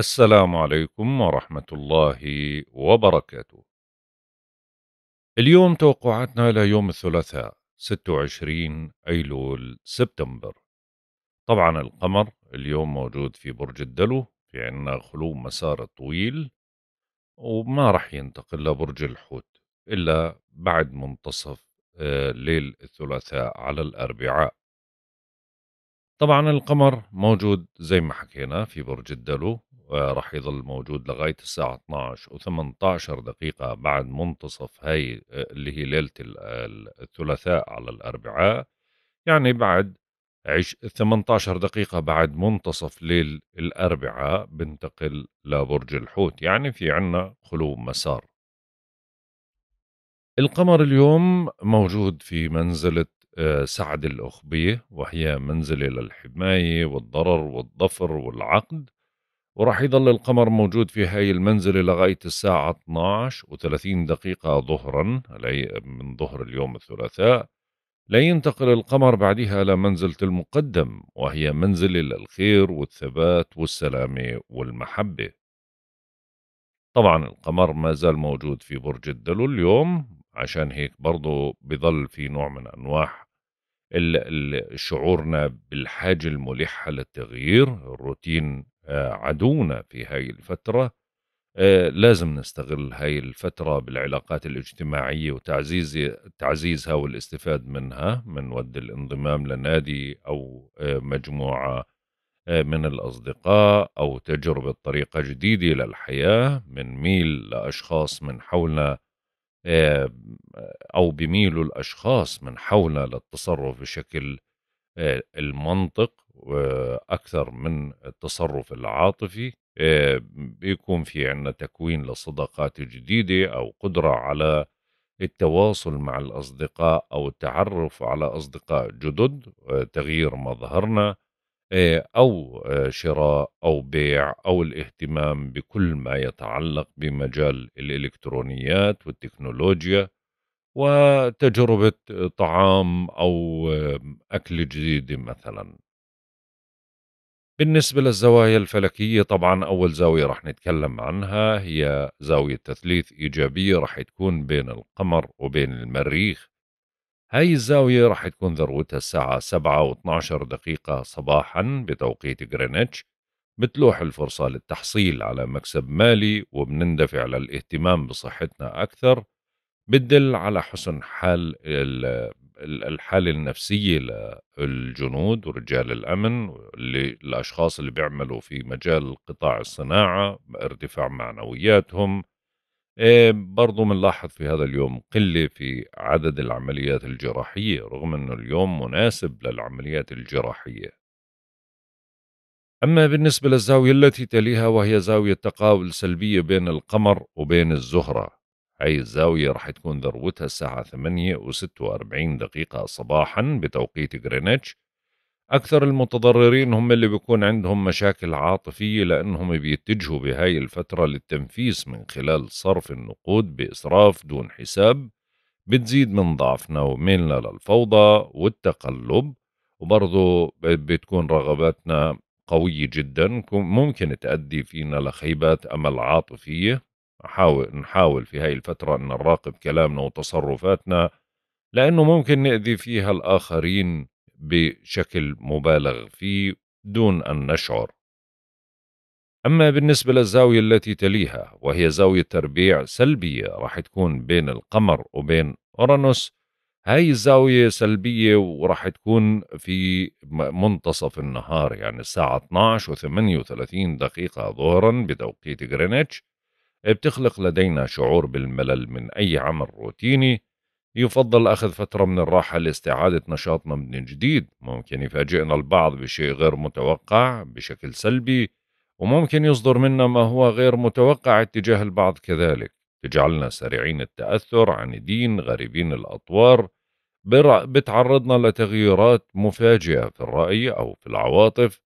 السلام عليكم ورحمة الله وبركاته. اليوم توقعاتنا ليوم الثلاثاء 26 أيلول سبتمبر. طبعا القمر اليوم موجود في برج الدلو في عنا خلو مسار طويل وما راح ينتقل لبرج الحوت إلا بعد منتصف آه، ليل الثلاثاء على الأربعاء. طبعا القمر موجود زي ما حكينا في برج الدلو وراح يظل موجود لغاية الساعة 12 و18 دقيقة بعد منتصف هاي آه، اللي هي ليلة الثلاثاء على الأربعاء يعني بعد 18 دقيقة بعد منتصف ليل الأربعاء بنتقل لبرج الحوت يعني في عنا خلو مسار القمر اليوم موجود في منزلة آه، سعد الأخبية وهي منزلة للحماية والضرر والظفر والعقد وراح يضل القمر موجود في هاي المنزلة لغاية الساعة 12 و30 دقيقة ظهرا من ظهر اليوم الثلاثاء لا ينتقل القمر بعدها لمنزلة المقدم وهي منزلة للخير والثبات والسلامة والمحبة طبعا القمر ما زال موجود في برج الدلو اليوم عشان هيك برضه بضل في نوع من أنواع شعورنا بالحاجة الملحة للتغيير الروتين عدونا في هاي الفترة آه، لازم نستغل هاي الفترة بالعلاقات الاجتماعية وتعزيز تعزيزها والاستفاد منها من ود الانضمام لنادي أو آه، مجموعة آه، من الأصدقاء أو تجربة طريقة جديدة للحياة ميل لأشخاص من حولنا أو بميلوا الأشخاص من حولنا للتصرف بشكل المنطق أكثر من التصرف العاطفي آه، بيكون في عندنا تكوين لصداقات جديدة أو قدرة على التواصل مع الأصدقاء أو التعرف على أصدقاء جدد آه، تغيير مظهرنا آه، أو شراء أو بيع أو الاهتمام بكل ما يتعلق بمجال الإلكترونيات والتكنولوجيا وتجربة طعام أو أكل جديد مثلا بالنسبة للزوايا الفلكية طبعا أول زاوية رح نتكلم عنها هي زاوية تثليث إيجابية رح تكون بين القمر وبين المريخ هاي الزاوية رح تكون ذروتها الساعة سبعة و دقيقة صباحا بتوقيت غرينتش بتلوح الفرصة للتحصيل على مكسب مالي وبنندفع للاهتمام بصحتنا أكثر بتدل على حسن حال الحالة النفسية للجنود ورجال الأمن للأشخاص اللي بيعملوا في مجال قطاع الصناعة ارتفاع معنوياتهم آه، برضو بنلاحظ في هذا اليوم قلة في عدد العمليات الجراحية رغم أنه اليوم مناسب للعمليات الجراحية أما بالنسبة للزاوية التي تليها وهي زاوية تقاول سلبية بين القمر وبين الزهرة أي الزاوية راح تكون ذروتها الساعة 8 و46 دقيقة صباحا بتوقيت غرينتش أكثر المتضررين هم اللي بيكون عندهم مشاكل عاطفية لأنهم بيتجهوا بهاي الفترة للتنفيس من خلال صرف النقود بإسراف دون حساب بتزيد من ضعفنا وميلنا للفوضى والتقلب وبرضه بتكون رغباتنا قوية جدا ممكن تؤدي فينا لخيبات أمل عاطفية أحاول نحاول في هاي الفترة أن نراقب كلامنا وتصرفاتنا لأنه ممكن نأذي فيها الآخرين بشكل مبالغ فيه دون أن نشعر أما بالنسبة للزاوية التي تليها وهي زاوية تربيع سلبية راح تكون بين القمر وبين أورانوس هاي الزاوية سلبية وراح تكون في منتصف النهار يعني الساعة 12 و 38 دقيقة ظهرا بتوقيت غرينتش بتخلق لدينا شعور بالملل من أي عمل روتيني يفضل أخذ فترة من الراحة لاستعادة نشاطنا من جديد ممكن يفاجئنا البعض بشيء غير متوقع بشكل سلبي وممكن يصدر منا ما هو غير متوقع اتجاه البعض كذلك تجعلنا سريعين التأثر عنيدين غريبين الأطوار بتعرضنا لتغييرات مفاجئة في الرأي أو في العواطف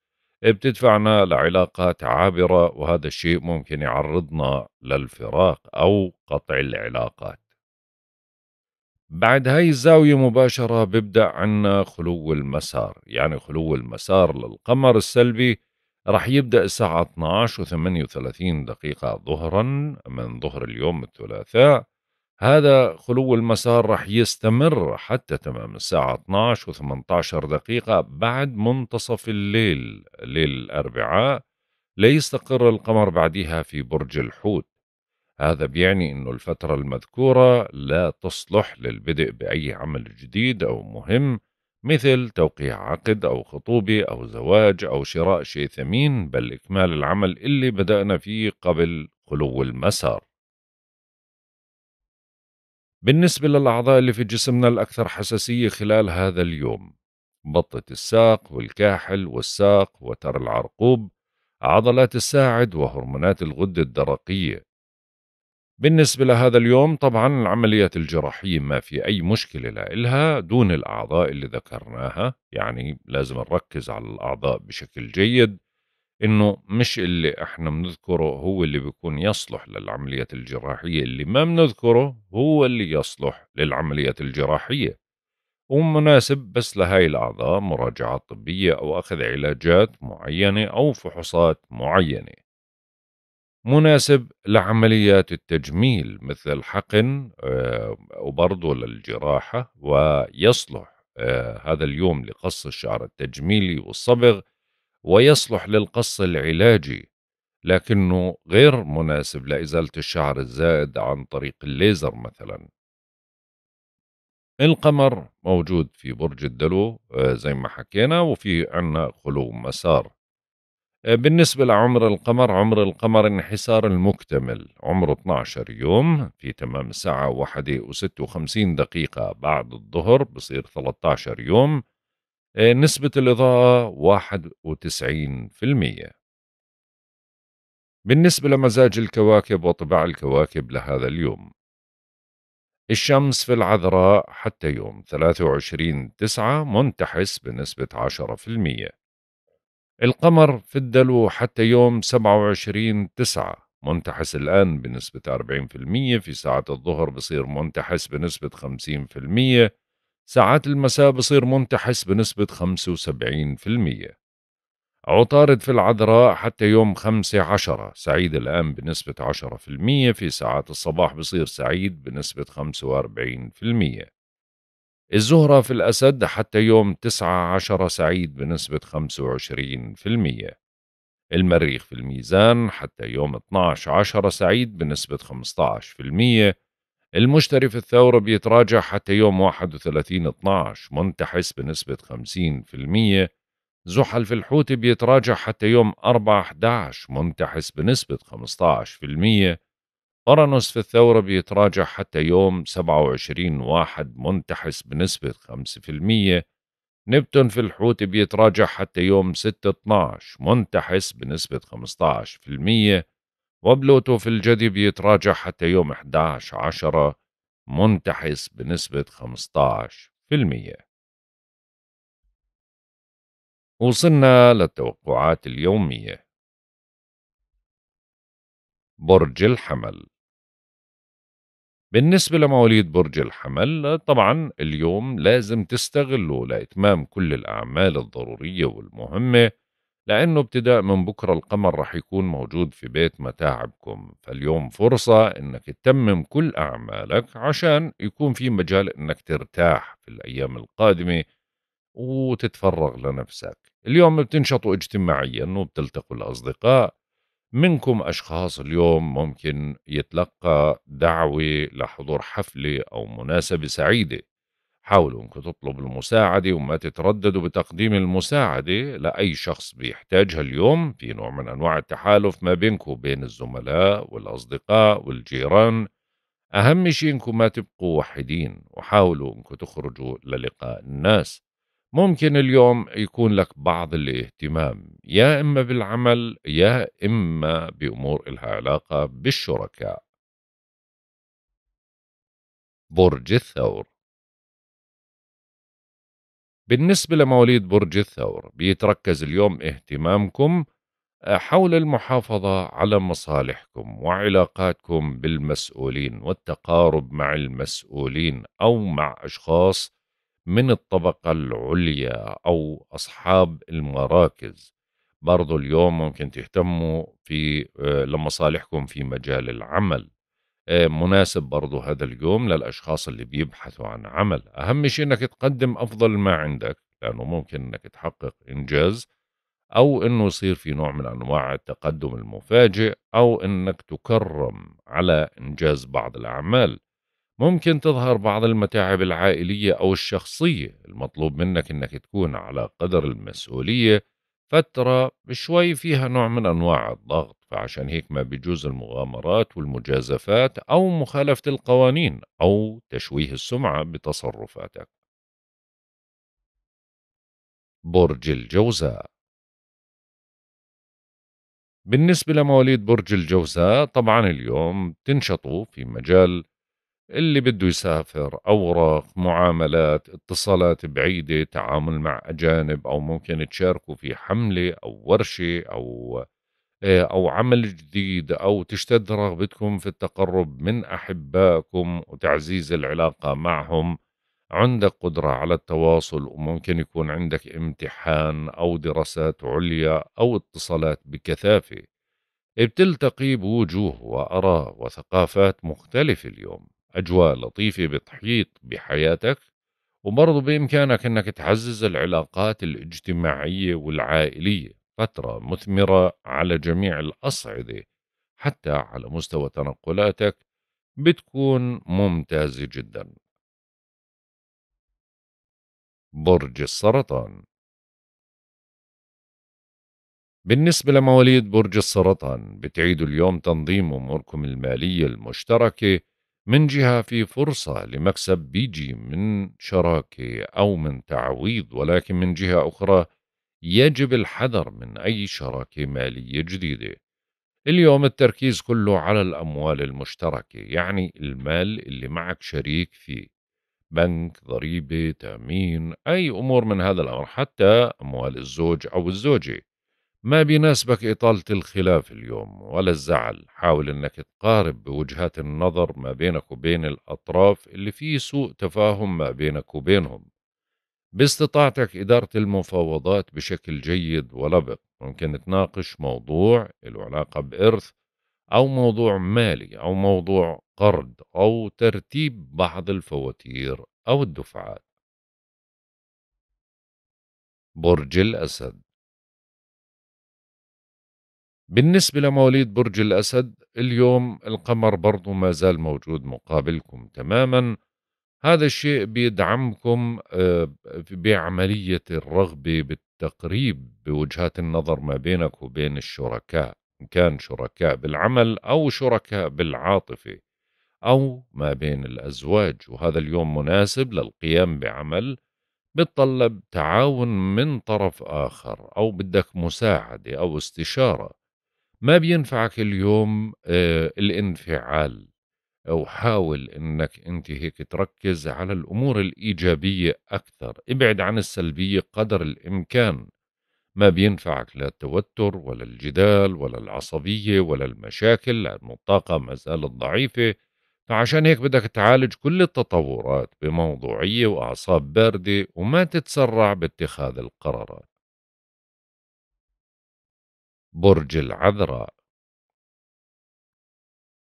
بتدفعنا لعلاقات عابرة وهذا الشيء ممكن يعرضنا للفراق أو قطع العلاقات بعد هاي الزاوية مباشرة ببدأ عنا خلو المسار يعني خلو المسار للقمر السلبي رح يبدأ الساعة 12 و 38 دقيقة ظهرا من ظهر اليوم الثلاثاء هذا خلو المسار رح يستمر حتى تمام الساعة 12 و18 دقيقة بعد منتصف الليل ليل الأربعاء ليستقر القمر بعدها في برج الحوت هذا بيعني أنه الفترة المذكورة لا تصلح للبدء بأي عمل جديد أو مهم مثل توقيع عقد أو خطوبة أو زواج أو شراء شيء ثمين بل إكمال العمل اللي بدأنا فيه قبل خلو المسار بالنسبة للأعضاء اللي في جسمنا الأكثر حساسية خلال هذا اليوم بطة الساق والكاحل والساق وتر العرقوب عضلات الساعد وهرمونات الغدة الدرقية بالنسبة لهذا اليوم طبعا العمليات الجراحية ما في أي مشكلة لها دون الأعضاء اللي ذكرناها يعني لازم نركز على الأعضاء بشكل جيد انه مش اللي احنا بنذكره هو اللي بيكون يصلح للعمليات الجراحيه اللي ما بنذكره هو اللي يصلح للعمليات الجراحيه ومناسب بس لهاي الاعضاء مراجعه طبيه او اخذ علاجات معينه او فحوصات معينه مناسب لعمليات التجميل مثل الحقن آه، وبرضه للجراحة ويصلح آه، هذا اليوم لقص الشعر التجميلي والصبغ ويصلح للقص العلاجي لكنه غير مناسب لإزالة الشعر الزائد عن طريق الليزر مثلا القمر موجود في برج الدلو آه، زي ما حكينا وفي عنا خلو مسار آه، بالنسبة لعمر القمر عمر القمر انحسار المكتمل عمره 12 يوم في تمام الساعة 1 و56 دقيقة بعد الظهر بصير 13 يوم آه، نسبة الإضاءة 91% بالنسبة لمزاج الكواكب وطباع الكواكب لهذا اليوم الشمس في العذراء حتى يوم 23 تسعة منتحس بنسبة 10% القمر في الدلو حتى يوم 27 تسعة منتحس الآن بنسبة 40% في ساعة الظهر بصير منتحس بنسبة 50% ساعات المساء بصير منتحس بنسبة 75% عطارد في العذراء حتى يوم خمسة عشرة سعيد الآن بنسبة 10% في ساعات الصباح بصير سعيد بنسبة 45% الزهرة في الأسد حتى يوم تسعة عشرة سعيد بنسبة خمسة وعشرين في المية المريخ في الميزان حتى يوم 12 عشرة سعيد بنسبة 15% المشتري في الثورة بيتراجع حتى يوم 31/12 منتحس بنسبة 50% زحل في الحوثي بيتراجع حتى يوم 4/11 منتحس بنسبة 15% أورانوس في الثورة بيتراجع حتى يوم 27/1 منتحس بنسبة 5% نبتون في الحوت بيتراجع حتى يوم 6/12 منتحس بنسبة وبلوتو في الجدي بيتراجع حتى يوم 11 10 منتحس بنسبة 15% وصلنا للتوقعات اليومية برج الحمل بالنسبة لمواليد برج الحمل طبعا اليوم لازم تستغلوا لإتمام كل الأعمال الضرورية والمهمة لأنه ابتداء من بكرة القمر رح يكون موجود في بيت متاعبكم فاليوم فرصة إنك تتمم كل أعمالك عشان يكون في مجال إنك ترتاح في الأيام القادمة وتتفرغ لنفسك اليوم بتنشطوا اجتماعيا وبتلتقوا الأصدقاء منكم أشخاص اليوم ممكن يتلقى دعوة لحضور حفلة أو مناسبة سعيدة حاولوا انكم تطلبوا المساعدة وما تترددوا بتقديم المساعدة لأي شخص بيحتاجها اليوم في نوع من أنواع التحالف ما بينكم وبين الزملاء والأصدقاء والجيران أهم شيء إنكم ما تبقوا وحيدين وحاولوا إنكم تخرجوا للقاء الناس ممكن اليوم يكون لك بعض الاهتمام يا إما بالعمل يا إما بأمور إلها علاقة بالشركاء برج الثور بالنسبة لمواليد برج الثور بيتركز اليوم اهتمامكم آه، حول المحافظة على مصالحكم وعلاقاتكم بالمسؤولين والتقارب مع المسؤولين أو مع أشخاص من الطبقة العليا أو أصحاب المراكز برضو اليوم ممكن تهتموا في آه، لمصالحكم في مجال العمل آه، مناسب برضو هذا اليوم للأشخاص اللي بيبحثوا عن عمل أهم شيء أنك تقدم أفضل ما عندك لأنه ممكن أنك تحقق إنجاز أو أنه يصير في نوع من أنواع التقدم المفاجئ أو أنك تكرم على إنجاز بعض الأعمال ممكن تظهر بعض المتاعب العائلية أو الشخصية المطلوب منك أنك تكون على قدر المسؤولية فترة شوي فيها نوع من أنواع الضغط فعشان هيك ما بيجوز المغامرات والمجازفات أو مخالفة القوانين أو تشويه السمعة بتصرفاتك برج الجوزاء بالنسبة لمواليد برج الجوزاء طبعا اليوم تنشطوا في مجال اللي بده يسافر أوراق معاملات اتصالات بعيدة تعامل مع أجانب أو ممكن تشاركوا في حملة أو ورشة أو آه، أو عمل جديد أو تشتد رغبتكم في التقرب من أحبائكم وتعزيز العلاقة معهم عندك قدرة على التواصل وممكن يكون عندك امتحان أو دراسات عليا أو اتصالات بكثافة بتلتقي بوجوه وآراء وثقافات مختلفة اليوم أجواء لطيفة بتحيط بحياتك وبرضه بإمكانك أنك تعزز العلاقات الاجتماعية والعائلية فترة مثمرة على جميع الأصعدة حتى على مستوى تنقلاتك بتكون ممتازة جدا برج السرطان بالنسبة لمواليد برج السرطان بتعيدوا اليوم تنظيم أموركم المالية المشتركة من جهة في فرصة لمكسب بيجي من شراكة أو من تعويض ولكن من جهة أخرى يجب الحذر من أي شراكة مالية جديدة اليوم التركيز كله على الأموال المشتركة يعني المال اللي معك شريك فيه بنك ضريبة تأمين أي أمور من هذا الأمر حتى أموال الزوج أو الزوجة ما بيناسبك إطالة الخلاف اليوم ولا الزعل حاول أنك تقارب بوجهات النظر ما بينك وبين الأطراف اللي في سوء تفاهم ما بينك وبينهم باستطاعتك إدارة المفاوضات بشكل جيد ولبق ممكن تناقش موضوع له علاقة بإرث أو موضوع مالي أو موضوع قرض أو ترتيب بعض الفواتير أو الدفعات برج الأسد بالنسبة لمواليد برج الأسد اليوم القمر برضو ما زال موجود مقابلكم تماما هذا الشيء بيدعمكم آه، بعملية الرغبة بالتقريب بوجهات النظر ما بينك وبين الشركاء إن كان شركاء بالعمل أو شركاء بالعاطفة أو ما بين الأزواج وهذا اليوم مناسب للقيام بعمل بتطلب تعاون من طرف آخر أو بدك مساعدة أو استشارة ما بينفعك اليوم آه، الانفعال حاول انك انت هيك تركز على الامور الايجابيه اكثر ابعد عن السلبيه قدر الامكان ما بينفعك لا التوتر ولا الجدال ولا العصبيه ولا المشاكل لانه الطاقه ما زالت ضعيفه فعشان هيك بدك تعالج كل التطورات بموضوعيه واعصاب بارده وما تتسرع باتخاذ القرارات برج العذراء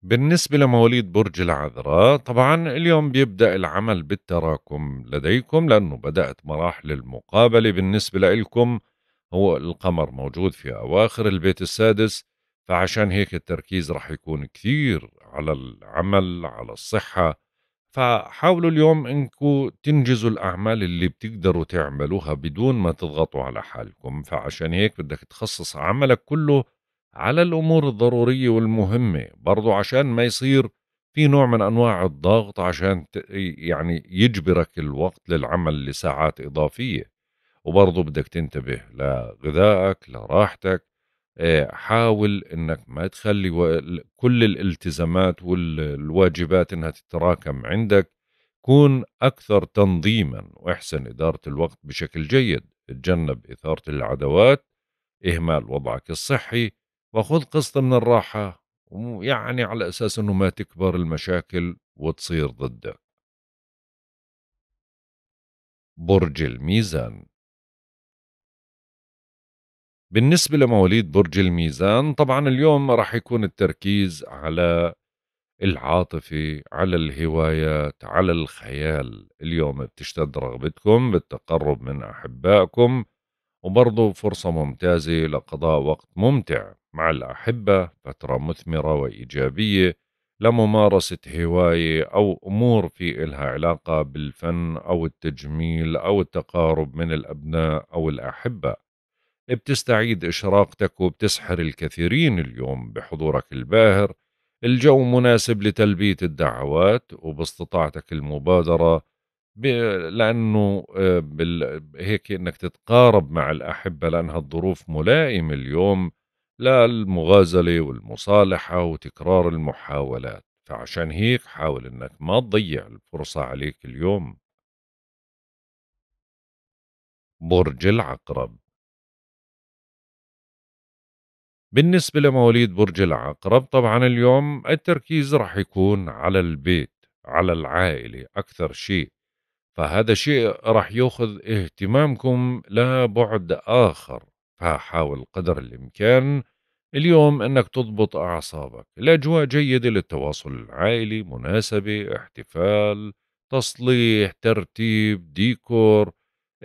بالنسبة لمواليد برج العذراء طبعا اليوم بيبدأ العمل بالتراكم لديكم لأنه بدأت مراحل المقابلة بالنسبة لإلكم هو القمر موجود في أواخر البيت السادس فعشان هيك التركيز رح يكون كثير على العمل على الصحة فحاولوا اليوم انكم تنجزوا الاعمال اللي بتقدروا تعملوها بدون ما تضغطوا على حالكم فعشان هيك بدك تخصص عملك كله على الامور الضروريه والمهمه برضو عشان ما يصير في نوع من انواع الضغط عشان يعني يجبرك الوقت للعمل لساعات اضافيه وبرضو بدك تنتبه لغذائك لراحتك آه، حاول انك ما تخلي كل الالتزامات والواجبات انها تتراكم عندك كون اكثر تنظيما واحسن اداره الوقت بشكل جيد تجنب اثاره العدوات اهمال وضعك الصحي وخذ قسط من الراحه يعني على اساس انه ما تكبر المشاكل وتصير ضدك برج الميزان بالنسبة لمواليد برج الميزان طبعا اليوم راح يكون التركيز على العاطفة على الهوايات على الخيال اليوم بتشتد رغبتكم بالتقرب من أحبائكم وبرضو فرصة ممتازة لقضاء وقت ممتع مع الأحبة فترة مثمرة وإيجابية لممارسة هواية أو أمور في إلها علاقة بالفن أو التجميل أو التقارب من الأبناء أو الأحبة بتستعيد إشراقتك وبتسحر الكثيرين اليوم بحضورك الباهر الجو مناسب لتلبية الدعوات وباستطاعتك المبادرة لأنه آه، هيك أنك تتقارب مع الأحبة لأنها الظروف ملائمة اليوم للمغازلة والمصالحة وتكرار المحاولات فعشان هيك حاول أنك ما تضيع الفرصة عليك اليوم برج العقرب بالنسبة لمواليد برج العقرب طبعا اليوم التركيز رح يكون على البيت على العائلة أكثر شيء فهذا شيء رح يأخذ اهتمامكم لبعد آخر فحاول قدر الإمكان اليوم أنك تضبط أعصابك الأجواء جيدة للتواصل العائلي مناسبة احتفال تصليح ترتيب ديكور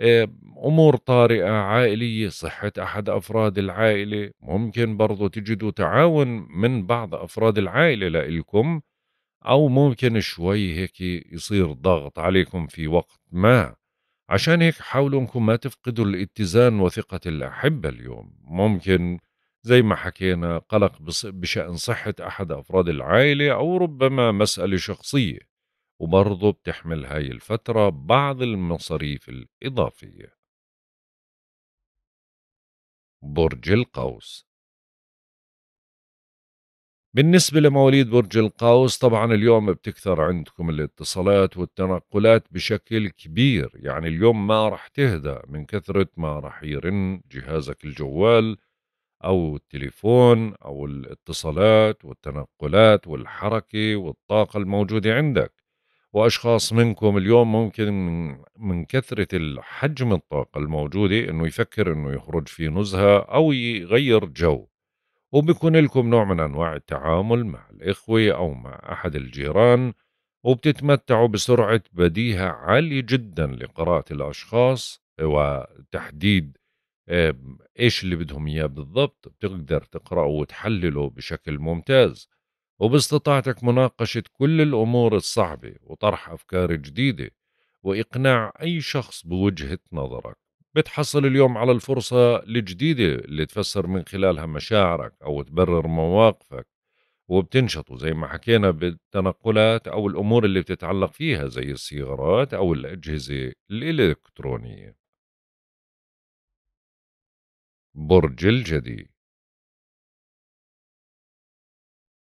آه، امور طارئه عائليه صحه احد افراد العائله ممكن برضو تجدوا تعاون من بعض افراد العائله لإلكم او ممكن شوي هيك يصير ضغط عليكم في وقت ما عشان هيك حاولوا انكم ما تفقدوا الاتزان وثقه الاحبه اليوم ممكن زي ما حكينا قلق بشان صحه احد افراد العائله او ربما مساله شخصيه وبرضه بتحمل هاي الفترة بعض المصاريف الإضافية برج القوس بالنسبة لمواليد برج القوس طبعا اليوم بتكثر عندكم الاتصالات والتنقلات بشكل كبير يعني اليوم ما رح تهدى من كثرة ما رح يرن جهازك الجوال أو التليفون أو الاتصالات والتنقلات والحركة والطاقة الموجودة عندك واشخاص منكم اليوم ممكن من, كثره حجم الطاقه الموجوده انه يفكر انه يخرج في نزهه او يغير جو وبكون لكم نوع من انواع التعامل مع الاخوه او مع احد الجيران وبتتمتعوا بسرعه بديهه عاليه جدا لقراءه الاشخاص وتحديد ايش اللي بدهم اياه بالضبط بتقدر تقراه وتحلله بشكل ممتاز وباستطاعتك مناقشة كل الأمور الصعبة وطرح أفكار جديدة وإقناع أي شخص بوجهة نظرك بتحصل اليوم على الفرصة الجديدة اللي تفسر من خلالها مشاعرك أو تبرر مواقفك وبتنشطوا زي ما حكينا بالتنقلات أو الأمور اللي بتتعلق فيها زي السيارات أو الأجهزة الإلكترونية برج الجدي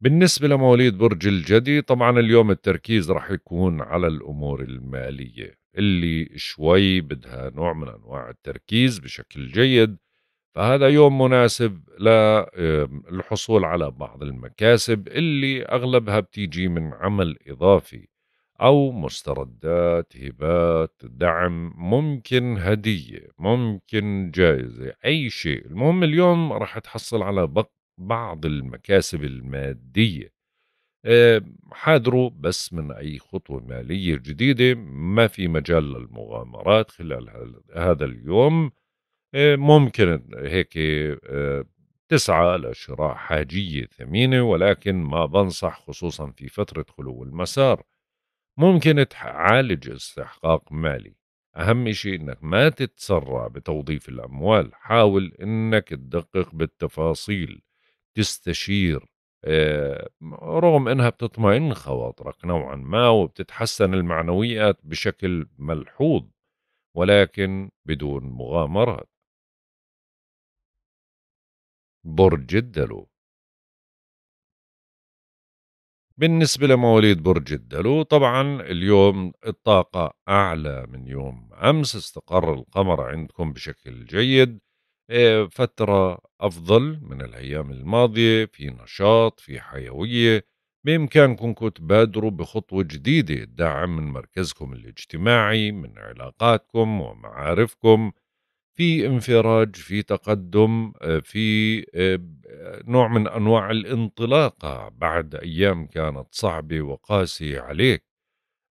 بالنسبة لمواليد برج الجدي طبعا اليوم التركيز رح يكون على الأمور المالية اللي شوي بدها نوع من أنواع التركيز بشكل جيد فهذا يوم مناسب للحصول على بعض المكاسب اللي أغلبها بتيجي من عمل إضافي أو مستردات هبات دعم ممكن هدية ممكن جائزة أي شيء المهم اليوم راح تحصل على بعض المكاسب المادية آه، حاضروا بس من أي خطوة مالية جديدة ما في مجال للمغامرات خلال هذا اليوم آه، ممكن هيك آه، تسعى لشراء حاجية ثمينة ولكن ما بنصح خصوصا في فترة خلو المسار ممكن تعالج استحقاق مالي أهم شيء إنك ما تتسرع بتوظيف الأموال حاول إنك تدقق بالتفاصيل تستشير آه، رغم انها بتطمئن خواطرك نوعا ما وبتتحسن المعنويات بشكل ملحوظ ولكن بدون مغامرات برج الدلو بالنسبة لمواليد برج الدلو طبعا اليوم الطاقة أعلى من يوم أمس استقر القمر عندكم بشكل جيد آه، فترة أفضل من الأيام الماضية في نشاط في حيوية بإمكانكم تبادروا بخطوة جديدة دعم من مركزكم الاجتماعي من علاقاتكم ومعارفكم في انفراج في تقدم آه، في آه، نوع من أنواع الانطلاقة بعد أيام كانت صعبة وقاسية عليك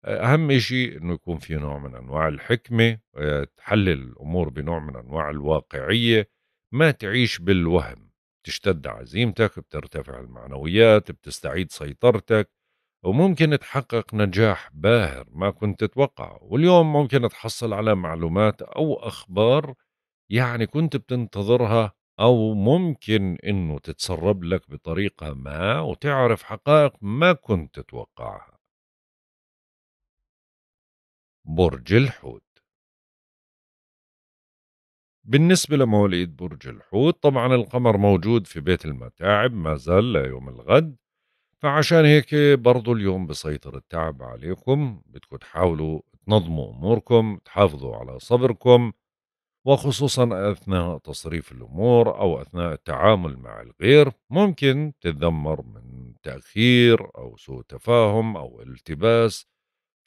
اهم شيء انه يكون في نوع من انواع الحكمه آه، تحلل الامور بنوع من انواع الواقعيه ما تعيش بالوهم تشتد عزيمتك بترتفع المعنويات بتستعيد سيطرتك وممكن تحقق نجاح باهر ما كنت تتوقعه واليوم ممكن تحصل على معلومات أو أخبار يعني كنت بتنتظرها أو ممكن أنه تتسرب لك بطريقة ما وتعرف حقائق ما كنت تتوقعها برج الحوت بالنسبة لمواليد برج الحوت طبعا القمر موجود في بيت المتاعب ما زال ليوم الغد فعشان هيك برضو اليوم بسيطر التعب عليكم بدكم تحاولوا تنظموا أموركم تحافظوا على صبركم وخصوصا أثناء تصريف الأمور أو أثناء التعامل مع الغير ممكن تتذمر من تأخير أو سوء تفاهم أو التباس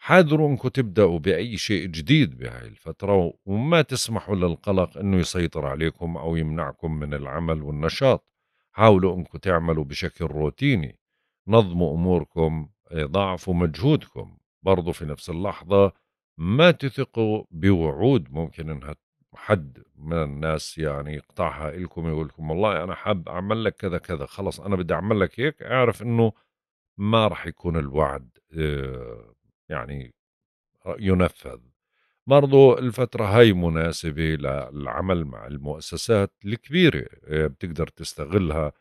حاذروا انكم تبداوا باي شيء جديد بهاي الفتره وما تسمحوا للقلق انه يسيطر عليكم او يمنعكم من العمل والنشاط حاولوا انكم تعملوا بشكل روتيني نظموا اموركم ضاعفوا مجهودكم برضو في نفس اللحظة ما تثقوا بوعود ممكن انها حد من الناس يعني يقطعها لكم يقول لكم والله انا حاب اعمل لك كذا كذا خلص انا بدي اعمل لك هيك اعرف انه ما راح يكون الوعد آه، يعني ينفذ برضو الفترة هاي مناسبة للعمل مع المؤسسات الكبيرة آه، بتقدر تستغلها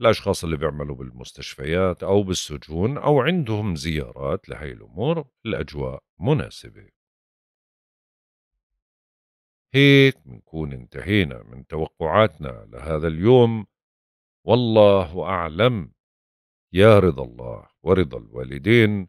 الأشخاص اللي بيعملوا بالمستشفيات أو بالسجون أو عندهم زيارات لهي الأمور الأجواء مناسبة هيك بنكون انتهينا من توقعاتنا لهذا اليوم والله أعلم يا رضا الله ورضا الوالدين